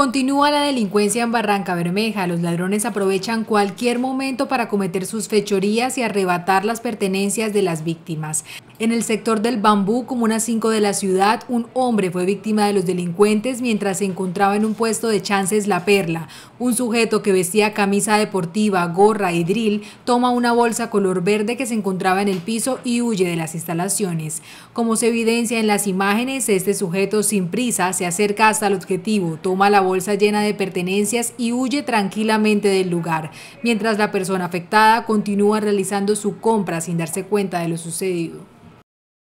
Continúa la delincuencia en Barranca Bermeja. Los ladrones aprovechan cualquier momento para cometer sus fechorías y arrebatar las pertenencias de las víctimas. En el sector del Bambú, comuna 5 de la ciudad, un hombre fue víctima de los delincuentes mientras se encontraba en un puesto de Chances La Perla. Un sujeto que vestía camisa deportiva, gorra y drill toma una bolsa color verde que se encontraba en el piso y huye de las instalaciones. Como se evidencia en las imágenes, este sujeto sin prisa se acerca hasta el objetivo, toma la bolsa bolsa llena de pertenencias y huye tranquilamente del lugar, mientras la persona afectada continúa realizando su compra sin darse cuenta de lo sucedido.